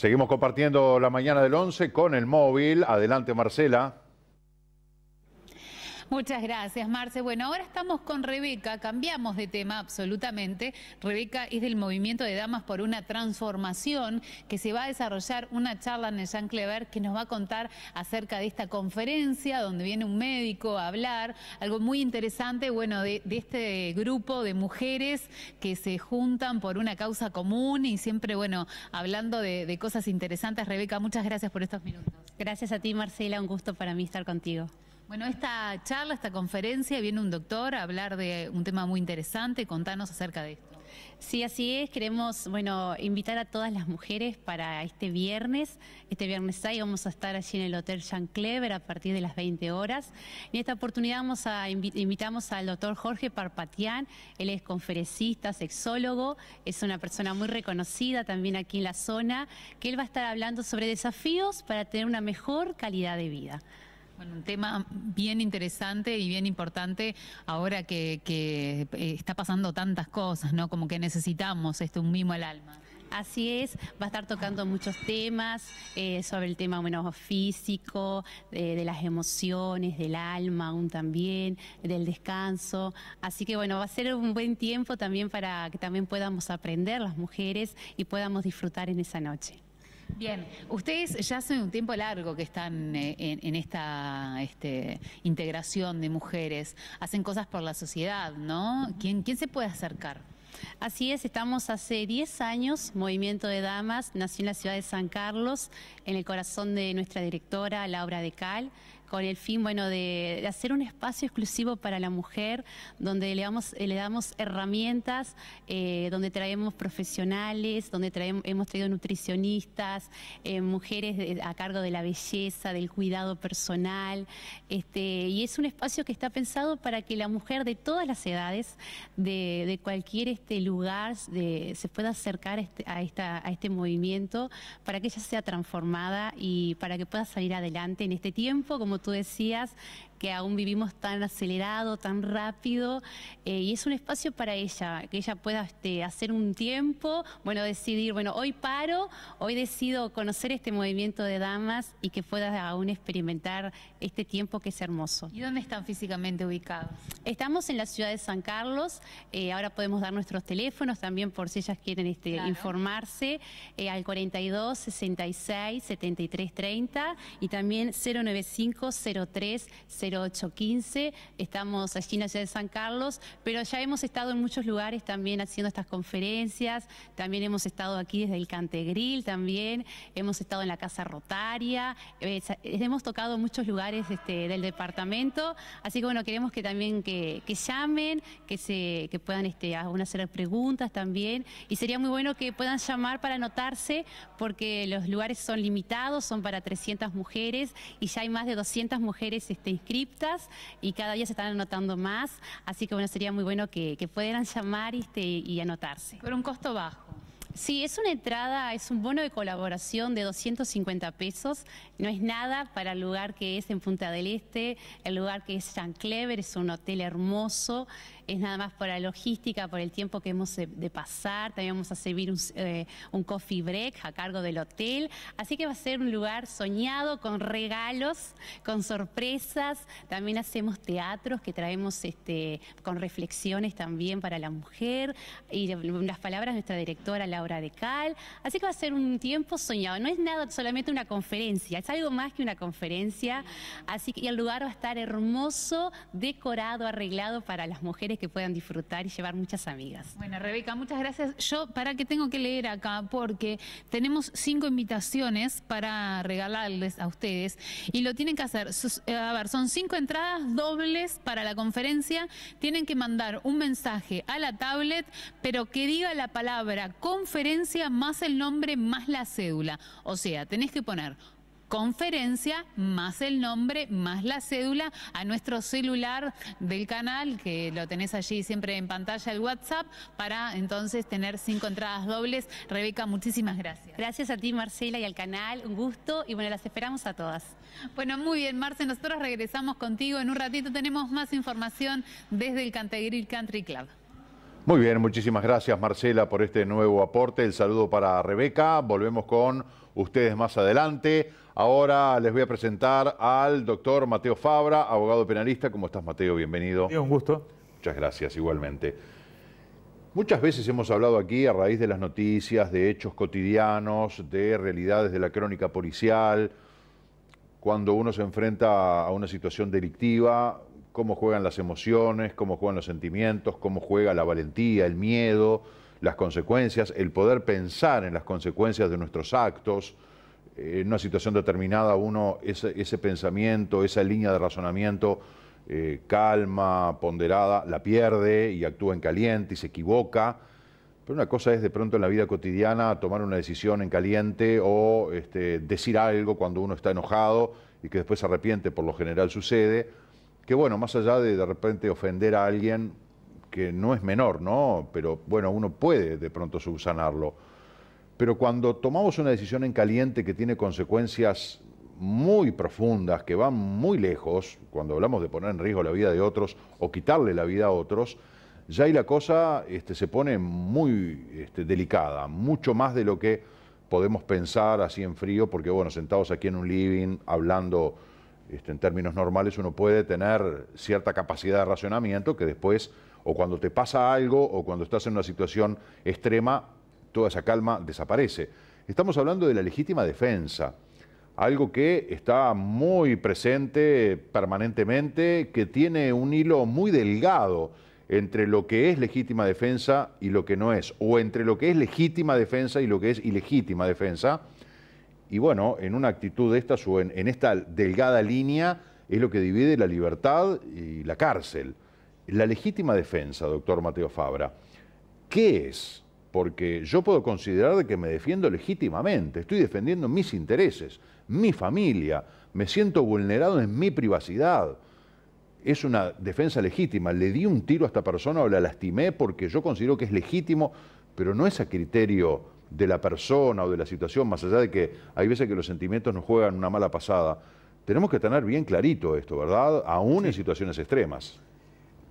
Seguimos compartiendo la mañana del 11 con el móvil. Adelante, Marcela. Muchas gracias, Marce. Bueno, ahora estamos con Rebeca, cambiamos de tema absolutamente. Rebeca es del Movimiento de Damas por una Transformación, que se va a desarrollar una charla en el Jean Clever que nos va a contar acerca de esta conferencia, donde viene un médico a hablar, algo muy interesante, bueno, de, este grupo de mujeres que se juntan por una causa común y siempre, bueno, hablando de, de cosas interesantes. Rebeca, muchas gracias por estos minutos. Gracias a ti, Marcela, un gusto para mí estar contigo. Bueno, esta charla, esta conferencia, viene un doctor a hablar de un tema muy interesante. Contanos acerca de esto. Sí, así es. Queremos, bueno, invitar a todas las mujeres para este viernes. Este viernes ahí vamos a estar allí en el Hotel Jean Clever a partir de las 20 horas. En esta oportunidad vamos a invitamos al doctor Jorge Parpatián. Él es conferencista, sexólogo, es una persona muy reconocida también aquí en la zona, que él va a estar hablando sobre desafíos para tener una mejor calidad de vida. Bueno, un tema bien interesante y bien importante ahora que, eh, está pasando tantas cosas, ¿no? Como que necesitamos esto, un mimo al alma. Así es, va a estar tocando muchos temas eh, sobre el tema bueno, físico, de, de, las emociones, del alma aún también, del descanso. Así que bueno, va a ser un buen tiempo también para que también podamos aprender las mujeres y podamos disfrutar en esa noche. Bien, ustedes ya hace un tiempo largo que están eh, en, esta este, integración de mujeres, hacen cosas por la sociedad, ¿no? ¿Quién, quién se puede acercar? Así es, estamos hace 10 años, Movimiento de Damas, nació en la ciudad de San Carlos, en el corazón de nuestra directora Laura Cal con el fin, bueno, de, hacer un espacio exclusivo para la mujer, donde le damos, eh, le damos herramientas, eh, donde traemos profesionales, donde traemos, hemos traído nutricionistas, eh, mujeres a cargo de la belleza, del cuidado personal, este, y es un espacio que está pensado para que la mujer de todas las edades, de, cualquier este lugar, se pueda acercar este, a, esta, a este movimiento para que ella sea transformada y para que pueda salir adelante en este tiempo, como tú decías, que aún vivimos tan acelerado, tan rápido, eh, y es un espacio para ella, que ella pueda este, hacer un tiempo, bueno, decidir, bueno, hoy paro, hoy decido conocer este movimiento de damas y que pueda aún experimentar este tiempo que es hermoso. ¿Y dónde están físicamente ubicados? Estamos en la ciudad de San Carlos, eh, ahora podemos dar nuestros teléfonos también por si ellas quieren este, informarse, eh, al 42 66 73 30 y también 095 03 815, Estamos allí en la ciudad de San Carlos, pero ya hemos estado en muchos lugares también haciendo estas conferencias. También hemos estado aquí desde el Cantegril, también hemos estado en la Casa Rotaria. Eh, eh, hemos tocado muchos lugares este, del departamento. Así que bueno, queremos que también que, llamen, que, se, puedan este, hacer preguntas también. Y sería muy bueno que puedan llamar para anotarse, porque los lugares son limitados, son para 300 mujeres y ya hay más de 200 mujeres este, inscritas y cada día se están anotando más, así que bueno, sería muy bueno que, pudieran llamar este, y anotarse. Por un costo bajo. Sí, es una entrada, es un bono de colaboración de 250 pesos. No es nada para el lugar que es en Punta del Este, el lugar que es San Clever, es un hotel hermoso es nada más por la logística, por el tiempo que hemos eh, de pasar. También vamos a servir eh, un, coffee break a cargo del hotel. Así que va a ser un lugar soñado con regalos, con sorpresas. También hacemos teatros que traemos este, con reflexiones también para la mujer y las palabras de nuestra directora Laura Cal, Así que va a ser un tiempo soñado. No es nada solamente una conferencia, es algo más que una conferencia. Así que el lugar va a estar hermoso, decorado, arreglado para las mujeres que puedan disfrutar y llevar muchas amigas. Bueno, Rebeca, muchas gracias. Yo, ¿para qué tengo que leer acá? Porque tenemos cinco invitaciones para regalarles a ustedes y lo tienen que hacer. Eh, a ver, son cinco entradas dobles para la conferencia. Tienen que mandar un mensaje a la tablet, pero que diga la palabra conferencia más el nombre más la cédula. O sea, tenés que poner conferencia, más el nombre, más la cédula, a nuestro celular del canal, que lo tenés allí siempre en pantalla, el WhatsApp, para entonces tener cinco entradas dobles. Rebeca, muchísimas gracias. Gracias a ti, Marcela, y al canal. Un gusto, y bueno, las esperamos a todas. Bueno, muy bien, Marce, nosotros regresamos contigo. En un ratito tenemos más información desde el Cantegril Country Club. Muy bien, muchísimas gracias Marcela por este nuevo aporte. El saludo para Rebeca. Volvemos con ustedes más adelante. Ahora les voy a presentar al doctor Mateo Fabra, abogado penalista. ¿Cómo estás, Mateo? Bienvenido. un gusto. Muchas gracias, igualmente. Muchas veces hemos hablado aquí a raíz de las noticias, de hechos cotidianos, de realidades de la crónica policial, cuando uno se enfrenta a una situación delictiva, cómo juegan las emociones, cómo juegan los sentimientos, cómo juega la valentía, el miedo, las consecuencias, el poder pensar en las consecuencias de nuestros actos en una situación determinada uno ese, ese pensamiento, esa línea de razonamiento eh, calma, ponderada, la pierde y actúa en caliente y se equivoca. Pero una cosa es de pronto en la vida cotidiana tomar una decisión en caliente o este, decir algo cuando uno está enojado y que después se arrepiente, por lo general sucede. Que bueno, más allá de de repente ofender a alguien, que no es menor, ¿no? Pero bueno, uno puede de pronto subsanarlo. Pero cuando tomamos una decisión en caliente que tiene consecuencias muy profundas, que van muy lejos, cuando hablamos de poner en riesgo la vida de otros o quitarle la vida a otros, ya ahí la cosa este, se pone muy este, delicada, mucho más de lo que podemos pensar así en frío, porque bueno, sentados aquí en un living, hablando este, en términos normales, uno puede tener cierta capacidad de racionamiento que después, o cuando te pasa algo, o cuando estás en una situación extrema, toda esa calma desaparece. Estamos hablando de la legítima defensa, algo que está muy presente permanentemente, que tiene un hilo muy delgado entre lo que es legítima defensa y lo que no es, o entre lo que es legítima defensa y lo que es ilegítima defensa. Y bueno, en una actitud de estas o en, en esta delgada línea es lo que divide la libertad y la cárcel. La legítima defensa, doctor Mateo Fabra, ¿qué es? porque yo puedo considerar que me defiendo legítimamente, estoy defendiendo mis intereses, mi familia, me siento vulnerado en mi privacidad. Es una defensa legítima, le di un tiro a esta persona o la lastimé porque yo considero que es legítimo, pero no es a criterio de la persona o de la situación, más allá de que hay veces que los sentimientos nos juegan una mala pasada. Tenemos que tener bien clarito esto, ¿verdad? Aún en situaciones extremas.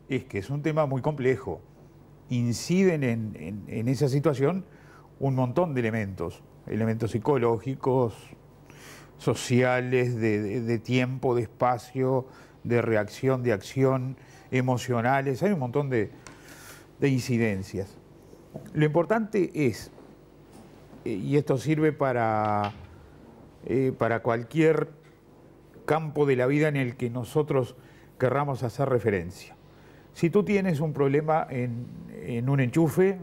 Es que es un tema muy complejo inciden en, esa situación un montón de elementos, elementos psicológicos, sociales, de, tiempo, de espacio, de reacción, de acción, emocionales, hay un montón de, incidencias. Lo importante es, eh, y esto sirve para, eh, para cualquier campo de la vida en el que nosotros querramos hacer referencia. Si tú tienes un problema en en un enchufe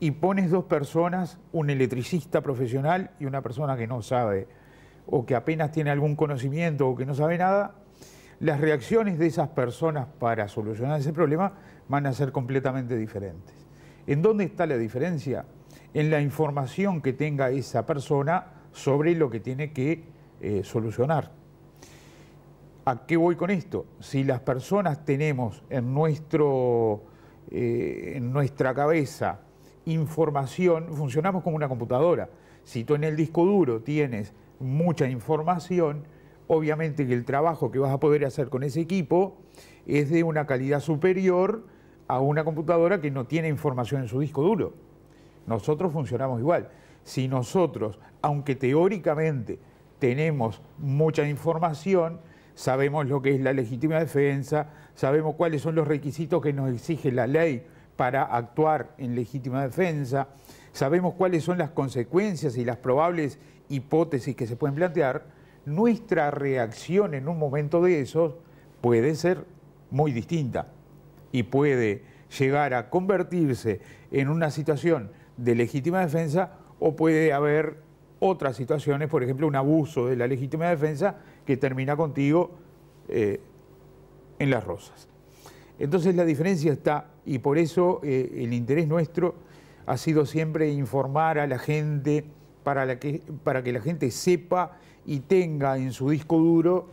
y pones dos personas, un electricista profesional y una persona que no sabe o que apenas tiene algún conocimiento o que no sabe nada, las reacciones de esas personas para solucionar ese problema van a ser completamente diferentes. ¿En dónde está la diferencia? En la información que tenga esa persona sobre lo que tiene que eh, solucionar. ¿A qué voy con esto? Si las personas tenemos en nuestro eh, en nuestra cabeza información, funcionamos como una computadora. Si tú en el disco duro tienes mucha información, obviamente que el trabajo que vas a poder hacer con ese equipo es de una calidad superior a una computadora que no tiene información en su disco duro. Nosotros funcionamos igual. Si nosotros, aunque teóricamente tenemos mucha información, sabemos lo que es la legítima defensa, sabemos cuáles son los requisitos que nos exige la ley para actuar en legítima defensa, sabemos cuáles son las consecuencias y las probables hipótesis que se pueden plantear, nuestra reacción en un momento de esos puede ser muy distinta y puede llegar a convertirse en una situación de legítima defensa o puede haber otras situaciones, por ejemplo, un abuso de la legítima defensa que termina contigo eh, en las rosas. Entonces la diferencia está, y por eso eh, el interés nuestro ha sido siempre informar a la gente para, que, para que la gente sepa y tenga en su disco duro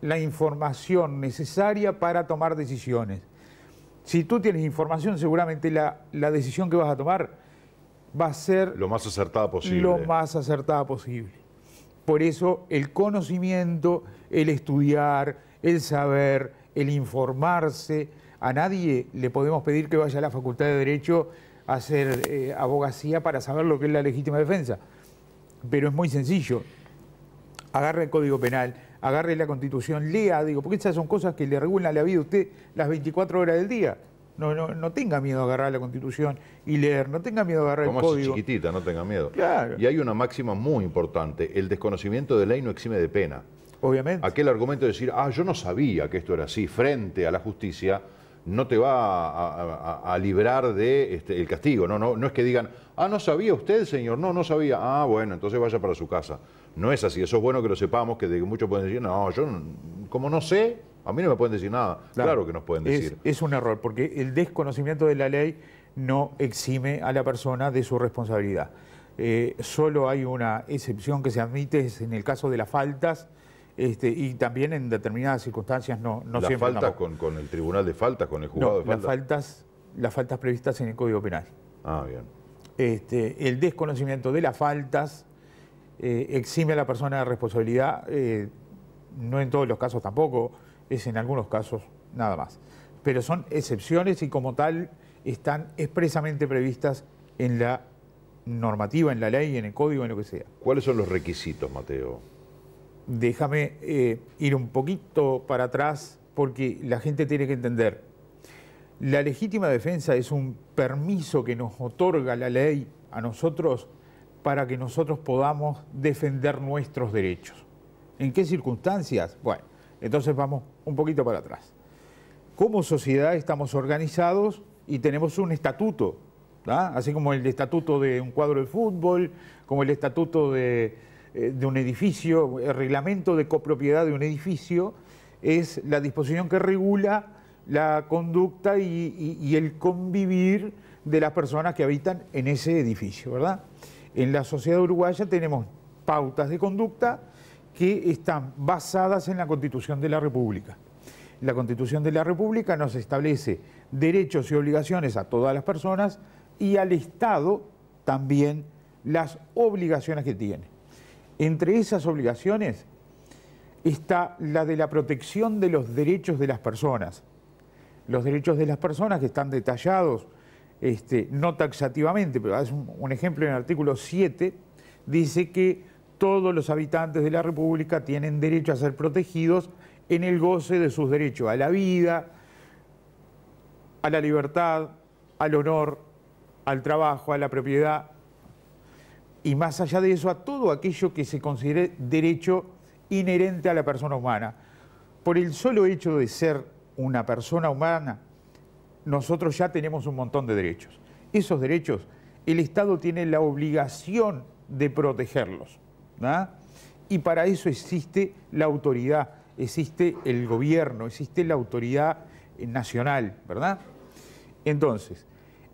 la información necesaria para tomar decisiones. Si tú tienes información, seguramente la, la decisión que vas a tomar va a ser... Lo más acertada posible. Lo más acertada posible. Por eso el conocimiento, el estudiar, el saber, el informarse, a nadie le podemos pedir que vaya a la Facultad de Derecho a hacer eh, abogacía para saber lo que es la legítima defensa. Pero es muy sencillo. Agarre el Código Penal, agarre la Constitución, lea, digo, porque esas son cosas que le regulan la vida a usted las 24 horas del día no, no, no tenga miedo a agarrar la Constitución y leer, no tenga miedo a agarrar Como el código. chiquitita, no tenga miedo. Y hay una máxima muy importante, el desconocimiento de ley no exime de pena. Obviamente. Aquel argumento de decir, ah, yo no sabía que esto era así, frente a la justicia, no te va a, librar de este, castigo. No, no, no es que digan, ah, no sabía usted, señor, no, no sabía. Ah, bueno, entonces vaya para su casa. No es así, eso es bueno que lo sepamos, que muchos pueden decir, no, yo como no sé, a mí no me pueden decir nada. Claro, que nos pueden decir. Es, un error, porque el desconocimiento de la ley no exime a la persona de su responsabilidad. Eh, solo hay una excepción que se admite, es en el caso de las faltas, este, y también en determinadas circunstancias no, siempre. Las faltas con, el tribunal de faltas, con el juzgado de faltas. Las faltas. Las faltas previstas en el Código Penal. Ah, bien. Este, el desconocimiento de las faltas eh, exime a la persona de responsabilidad, eh, no en todos los casos tampoco, es en algunos casos nada más. Pero son excepciones y como tal están expresamente previstas en la normativa, en la ley, en el código, en lo que sea. ¿Cuáles son los requisitos, Mateo? Déjame eh, ir un poquito para atrás porque la gente tiene que entender. La legítima defensa es un permiso que nos otorga la ley a nosotros para que nosotros podamos defender nuestros derechos. ¿En qué circunstancias? Bueno, entonces vamos un poquito para atrás. Como sociedad estamos organizados y tenemos un estatuto, así como el estatuto de un cuadro de fútbol, como el estatuto eh, de, un edificio, el reglamento de copropiedad de un edificio, es la disposición que regula la conducta y, y, el convivir de las personas que habitan en ese edificio, ¿verdad? En la sociedad uruguaya tenemos pautas de conducta que están basadas en la Constitución de la República. La Constitución de la República nos establece derechos y obligaciones a todas las personas y al Estado también las obligaciones que tiene. Entre esas obligaciones está la de la protección de los derechos de las personas. Los derechos de las personas que están detallados, este, no taxativamente, pero es un ejemplo en el artículo 7, dice que todos los habitantes de la República tienen derecho a ser protegidos en el goce de sus derechos a la vida, a la libertad, al honor, al trabajo, a la propiedad y más allá de eso a todo aquello que se considere derecho inherente a la persona humana. Por el solo hecho de ser una persona humana, nosotros ya tenemos un montón de derechos. Esos derechos el Estado tiene la obligación de protegerlos. Y para eso existe la autoridad, existe el gobierno, existe la autoridad eh, nacional, ¿verdad? Entonces,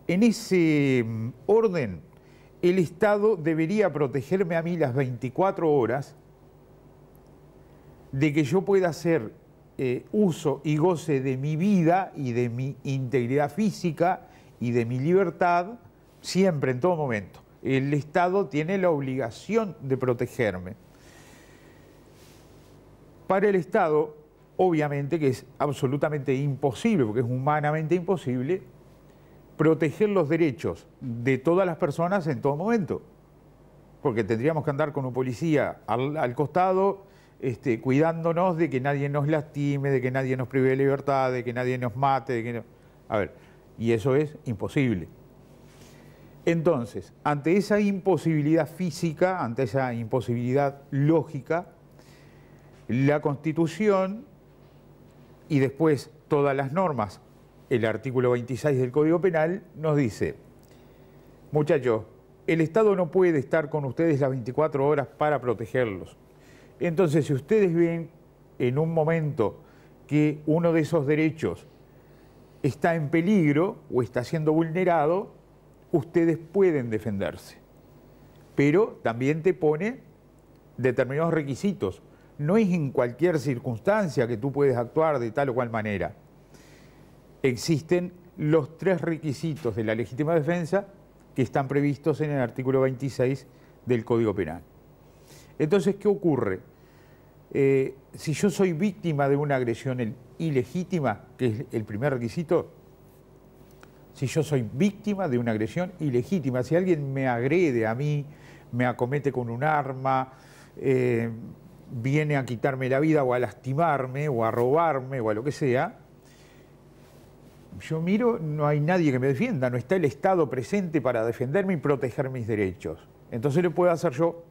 en ese mm, orden, el Estado debería protegerme a mí las 24 horas de que yo pueda hacer eh, uso y goce de mi vida y de mi integridad física y de mi libertad siempre, en todo momento el Estado tiene la obligación de protegerme. Para el Estado, obviamente que es absolutamente imposible, porque es humanamente imposible, proteger los derechos de todas las personas en todo momento. Porque tendríamos que andar con un policía al, costado, este, cuidándonos de que nadie nos lastime, de que nadie nos prive de libertad, de que nadie nos mate, de que A ver, y eso es imposible. Entonces, ante esa imposibilidad física, ante esa imposibilidad lógica, la Constitución y después todas las normas, el artículo 26 del Código Penal nos dice, muchachos, el Estado no puede estar con ustedes las 24 horas para protegerlos. Entonces, si ustedes ven en un momento que uno de esos derechos está en peligro o está siendo vulnerado, ustedes pueden defenderse. Pero también te pone determinados requisitos. No es en cualquier circunstancia que tú puedes actuar de tal o cual manera. Existen los tres requisitos de la legítima defensa que están previstos en el artículo 26 del Código Penal. Entonces, ¿qué ocurre? Eh, si yo soy víctima de una agresión ilegítima, que es el primer requisito, si yo soy víctima de una agresión ilegítima, si alguien me agrede a mí, me acomete con un arma, eh, viene a quitarme la vida o a lastimarme o a robarme o a lo que sea, yo miro, no hay nadie que me defienda, no está el Estado presente para defenderme y proteger mis derechos. Entonces lo puedo hacer yo,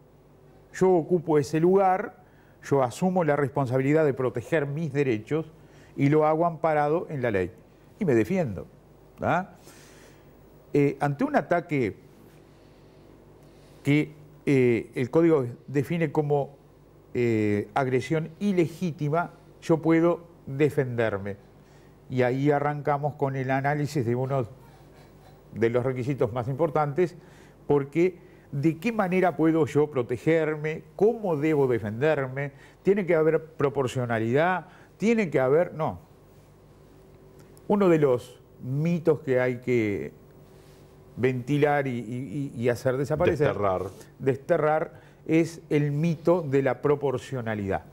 yo ocupo ese lugar, yo asumo la responsabilidad de proteger mis derechos y lo hago amparado en la ley y me defiendo. ¿Ah? Eh, ante un ataque que eh, el código define como eh, agresión ilegítima, yo puedo defenderme. Y ahí arrancamos con el análisis de uno de los requisitos más importantes, porque de qué manera puedo yo protegerme, cómo debo defenderme, tiene que haber proporcionalidad, tiene que haber... No. Uno de los mitos que hay que ventilar y, hacer desaparecer. Desterrar. Desterrar es el mito de la proporcionalidad.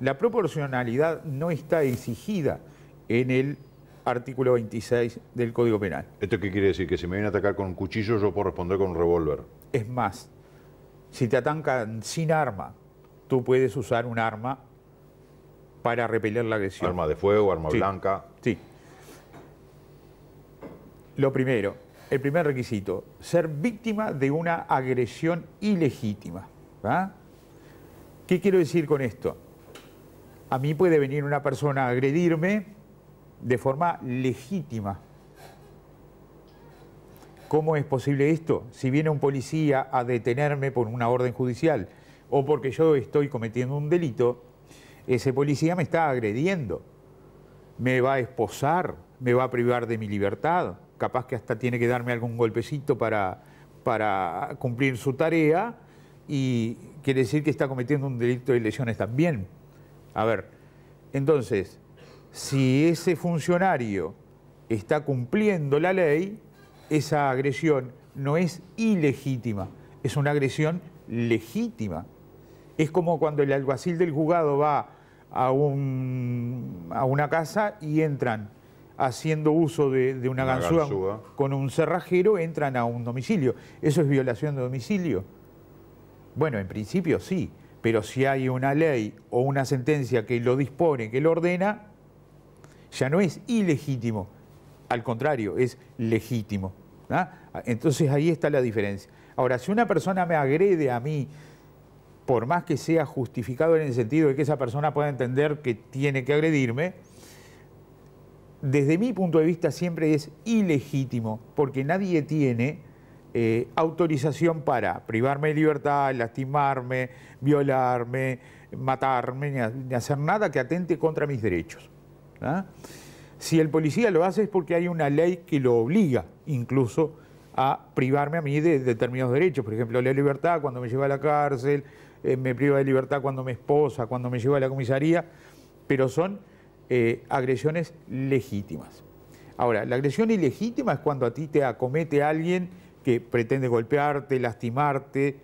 La proporcionalidad no está exigida en el artículo 26 del Código Penal. ¿Esto qué quiere decir? ¿Que si me vienen a atacar con un cuchillo yo puedo responder con un revólver? Es más, si te atacan sin arma, tú puedes usar un arma para repeler la agresión. Arma de fuego, arma blanca. Sí. Lo primero, el primer requisito, ser víctima de una agresión ilegítima. ¿Qué quiero decir con esto? A mí puede venir una persona a agredirme de forma legítima. ¿Cómo es posible esto? Si viene un policía a detenerme por una orden judicial o porque yo estoy cometiendo un delito, ese policía me está agrediendo, me va a esposar, me va a privar de mi libertad, capaz que hasta tiene que darme algún golpecito para, para cumplir su tarea y quiere decir que está cometiendo un delito de lesiones también. A ver, entonces, si ese funcionario está cumpliendo la ley, esa agresión no es ilegítima, es una agresión legítima. Es como cuando el alguacil del juzgado va a, a una casa y entran haciendo uso de, una, ganzúa, con un cerrajero, entran a un domicilio. ¿Eso es violación de domicilio? Bueno, en principio sí, pero si hay una ley o una sentencia que lo dispone, que lo ordena, ya no es ilegítimo, al contrario, es legítimo. ¿ah? Entonces ahí está la diferencia. Ahora, si una persona me agrede a mí, por más que sea justificado en el sentido de que esa persona pueda entender que tiene que agredirme, desde mi punto de vista siempre es ilegítimo, porque nadie tiene eh, autorización para privarme de libertad, lastimarme, violarme, matarme, ni, hacer nada que atente contra mis derechos. ¿ah? Si el policía lo hace es porque hay una ley que lo obliga incluso a privarme a mí de, determinados derechos, por ejemplo, la libertad cuando me lleva a la cárcel, eh, me priva de libertad cuando me esposa, cuando me lleva a la comisaría, pero son eh, agresiones legítimas. Ahora, la agresión ilegítima es cuando a ti te acomete alguien que pretende golpearte, lastimarte,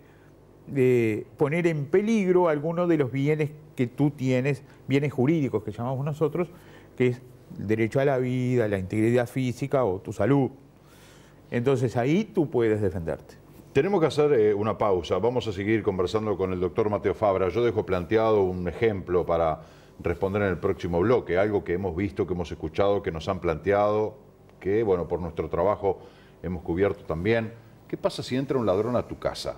de poner en peligro alguno de los bienes que tú tienes, bienes jurídicos que llamamos nosotros, que es el derecho a la vida, la integridad física o tu salud. Entonces ahí tú puedes defenderte. Tenemos que hacer eh, una pausa. Vamos a seguir conversando con el doctor Mateo Fabra. Yo dejo planteado un ejemplo para responder en el próximo bloque, algo que hemos visto, que hemos escuchado, que nos han planteado, que bueno, por nuestro trabajo hemos cubierto también. ¿Qué pasa si entra un ladrón a tu casa?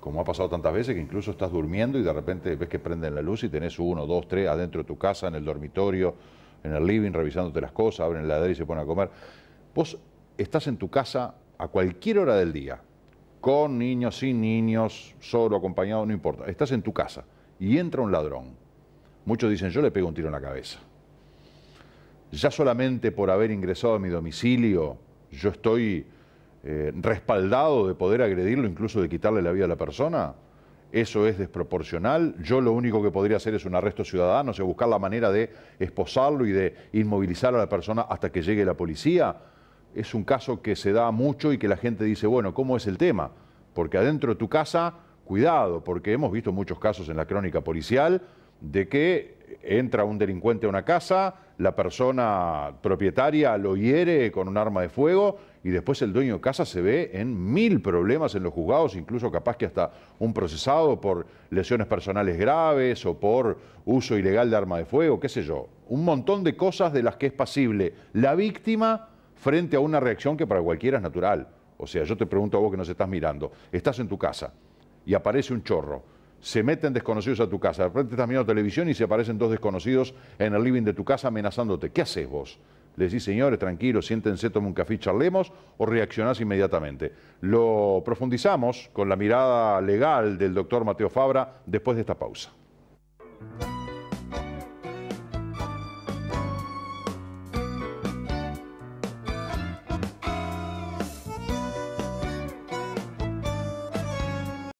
Como ha pasado tantas veces que incluso estás durmiendo y de repente ves que prenden la luz y tenés uno, dos, tres adentro de tu casa, en el dormitorio, en el living, revisándote las cosas, abren el ladrillo y se ponen a comer. Vos estás en tu casa a cualquier hora del día, con niños, sin niños, solo, acompañado, no importa. Estás en tu casa y entra un ladrón Muchos dicen, yo le pego un tiro en la cabeza. Ya solamente por haber ingresado a mi domicilio, yo estoy eh, respaldado de poder agredirlo, incluso de quitarle la vida a la persona. Eso es desproporcional. Yo lo único que podría hacer es un arresto ciudadano, o sea, buscar la manera de esposarlo y de inmovilizar a la persona hasta que llegue la policía. Es un caso que se da mucho y que la gente dice, bueno, ¿cómo es el tema? Porque adentro de tu casa, cuidado, porque hemos visto muchos casos en la crónica policial de que entra un delincuente a una casa, la persona propietaria lo hiere con un arma de fuego y después el dueño de casa se ve en mil problemas en los juzgados, incluso capaz que hasta un procesado por lesiones personales graves o por uso ilegal de arma de fuego, qué sé yo. Un montón de cosas de las que es pasible la víctima frente a una reacción que para cualquiera es natural. O sea, yo te pregunto a vos que nos estás mirando, estás en tu casa y aparece un chorro se meten desconocidos a tu casa. De repente estás mirando televisión y se aparecen dos desconocidos en el living de tu casa amenazándote. ¿Qué haces vos? Les decís, señores, tranquilos, siéntense, tomen un café y charlemos, o reaccionás inmediatamente. Lo profundizamos con la mirada legal del doctor Mateo Fabra después de esta pausa.